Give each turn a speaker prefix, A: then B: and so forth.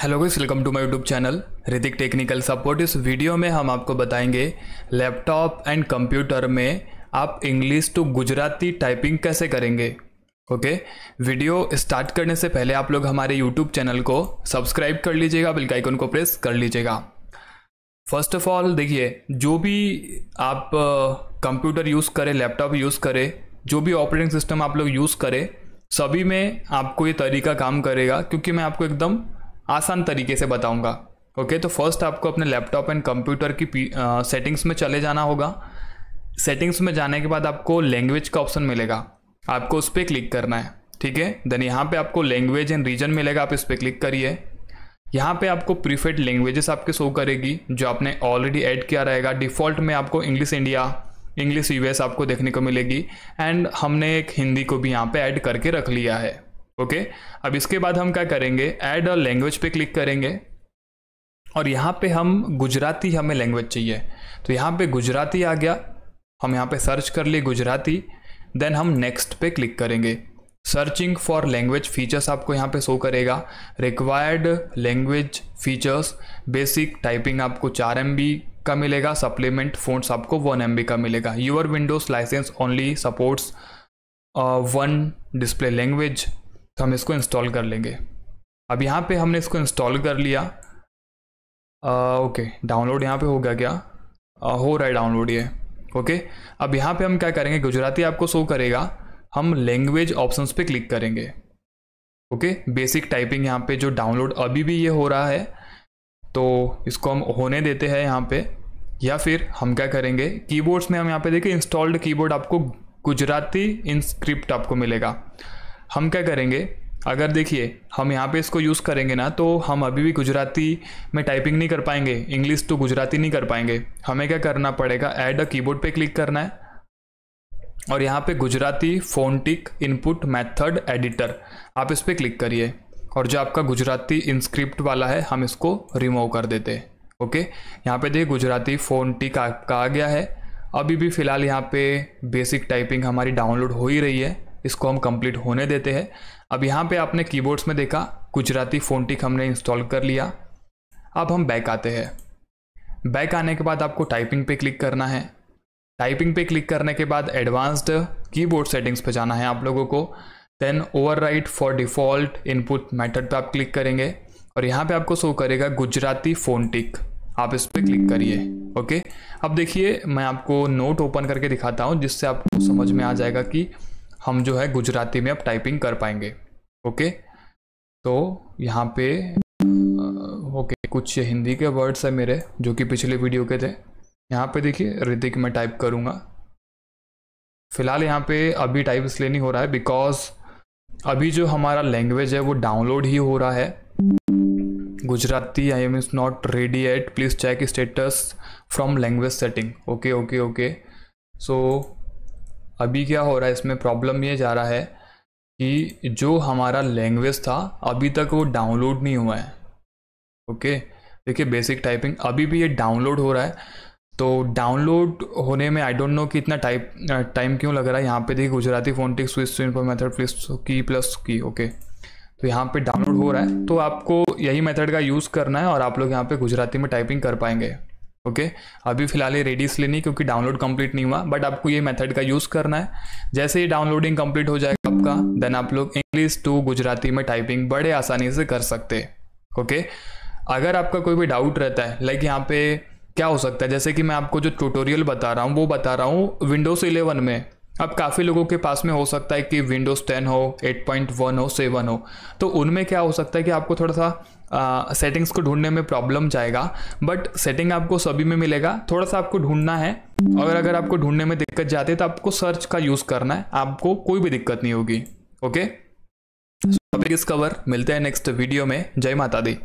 A: Hello guys welcome to my YouTube channel Ritik technical support इस video में हम आपको बताएंगे लैपटॉप एंड कंप्यूटर में आप इंग्लिश टू गुजराती टाइपिंग कैसे करेंगे ओके वीडियो स्टार्ट करने से पहले आप लोग हमारे यूट्यूब चैनल को सब्सक्राइब कर लीजिएगा बेल आइकन को प्रेस कर लीजिएगा फर्स्ट ऑफ ऑल देखिए जो भी आप कंप्यूटर यूज़ करें लैपटॉप यूज़ करें जो भी ऑपरेटिंग सिस्टम आप लोग यूज़ करें सभी में आपको ये तरीका काम करेगा क्योंकि मैं आपको एकदम आसान तरीके से बताऊंगा ओके तो फर्स्ट आपको अपने लैपटॉप एंड कंप्यूटर की सेटिंग्स में चले जाना होगा सेटिंग्स में जाने के बाद आपको लैंग्वेज का ऑप्शन मिलेगा आपको उस पर क्लिक करना है ठीक है देन यहाँ पे आपको लैंग्वेज एंड रीजन मिलेगा आप इस पर क्लिक करिए यहाँ पे आपको प्रीफेड लैंग्वेजेस आपके शो करेगी जो आपने ऑलरेडी ऐड किया रहेगा डिफ़ॉल्ट में आपको इंग्लिश इंडिया इंग्लिश यूएस आपको देखने को मिलेगी एंड हमने एक हिंदी को भी यहाँ पे ऐड करके रख लिया है ओके अब इसके बाद हम क्या करेंगे ऐड अ लैंग्वेज पे क्लिक करेंगे और यहाँ पे हम गुजराती हमें लैंग्वेज चाहिए तो यहाँ पे गुजराती आ गया हम यहाँ पे सर्च कर लिए गुजराती देन हम नेक्स्ट पे क्लिक करेंगे सर्चिंग फॉर लैंग्वेज फीचर्स आपको यहाँ पे शो करेगा required language features basic typing आपको चार एम का मिलेगा सप्लीमेंट फोन्स आपको वन एम का मिलेगा your Windows license only supports one display language तो हम इसको इंस्टॉल कर लेंगे अब यहाँ पे हमने इसको इंस्टॉल कर लिया आ, ओके डाउनलोड यहाँ पे हो गया क्या आ, हो रहा है डाउनलोड ये ओके अब यहाँ पे हम क्या करेंगे गुजराती आपको शो करेगा हम लैंग्वेज ऑप्शंस पे क्लिक करेंगे ओके बेसिक टाइपिंग यहाँ पे जो डाउनलोड अभी भी ये हो रहा है तो इसको हम होने देते हैं यहाँ पे या फिर हम क्या करेंगे कीबोर्ड्स में हम यहाँ पे देखिए इंस्टॉल्ड कीबोर्ड आपको गुजराती इंस्क्रिप्ट आपको मिलेगा हम क्या करेंगे अगर देखिए हम यहाँ पे इसको यूज़ करेंगे ना तो हम अभी भी गुजराती में टाइपिंग नहीं कर पाएंगे इंग्लिश टू तो गुजराती नहीं कर पाएंगे हमें क्या करना पड़ेगा ऐड अ कीबोर्ड पे क्लिक करना है और यहाँ पे Gujarati phonetic input method editor आप इस पर क्लिक करिए और जो आपका गुजराती इंस्क्रिप्ट वाला है हम इसको रिमूव कर देते हैं ओके यहाँ पर देखिए गुजराती फोनटिक आपका आ गया है अभी भी फ़िलहाल यहाँ पे बेसिक टाइपिंग हमारी डाउनलोड हो ही रही है इसको हम कंप्लीट होने देते हैं अब यहाँ पे आपने कीबोर्ड्स में देखा गुजराती फोनटिक हमने इंस्टॉल कर लिया अब हम बैक आते हैं बैक आने के बाद आपको टाइपिंग पे क्लिक करना है टाइपिंग पे क्लिक करने के बाद एडवांस्ड कीबोर्ड सेटिंग्स पे जाना है आप लोगों को then overwrite for default input method पे आप क्लिक करेंगे और यहाँ पे आपको शो करेगा गुजराती फोनटिक आप इस पर क्लिक करिए ओके अब देखिए मैं आपको नोट ओपन करके दिखाता हूँ जिससे आपको समझ में आ जाएगा कि हम जो है गुजराती में अब टाइपिंग कर पाएंगे ओके तो यहाँ पे ओके कुछ हिंदी के वर्ड्स हैं मेरे जो कि पिछले वीडियो के थे यहाँ पे देखिए ऋतिक मैं टाइप करूँगा फ़िलहाल यहाँ पे अभी टाइप इसलिए नहीं हो रहा है बिकॉज अभी जो हमारा लैंग्वेज है वो डाउनलोड ही हो रहा है Gujarati I M is not ready yet please check status from language setting okay okay okay so अभी क्या हो रहा है इसमें प्रॉब्लम ये जा रहा है कि जो हमारा लैंग्वेज था अभी तक वो डाउनलोड नहीं हुआ है ओके देखिए बेसिक टाइपिंग अभी भी ये डाउनलोड हो रहा है तो डाउनलोड होने में आई डोंट नो कि इतना टाइप टाइम क्यों लग रहा है यहाँ पे देखिए गुजराती फोन टिक स्विच स्विन पर method plus key plus key okay तो यहाँ पे डाउनलोड हो रहा है तो आपको यही मेथड का यूज़ करना है और आप लोग यहाँ पे गुजराती में टाइपिंग कर पाएंगे ओके okay? अभी फिलहाल ये रेडी इसलिए नहीं क्योंकि डाउनलोड कंप्लीट नहीं हुआ बट आपको ये मेथड का यूज़ करना है जैसे ही डाउनलोडिंग कंप्लीट हो जाएगा आपका देन आप लोग इंग्लिश टू गुजराती में टाइपिंग बड़े आसानी से कर सकते हैं ओके okay? अगर आपका कोई भी डाउट रहता है लाइक यहाँ पे क्या हो सकता है जैसे कि मैं आपको जो ट्यूटोरियल बता रहा हूँ वो बता रहा हूँ विंडोज़ इलेवन में अब काफ़ी लोगों के पास में हो सकता है कि विंडोज़ टेन हो एट पॉइंट वन हो सेवन हो तो उनमें क्या हो सकता है कि आपको थोड़ा सा सेटिंग्स को ढूंढने में प्रॉब्लम जाएगा बट सेटिंग आपको सभी में मिलेगा थोड़ा सा आपको ढूंढना है और अगर आपको ढूंढने में दिक्कत जाती है तो आपको सर्च का यूज़ करना है आपको कोई भी दिक्कत नहीं होगी ओके कवर मिलते हैं नेक्स्ट वीडियो में जय माता दी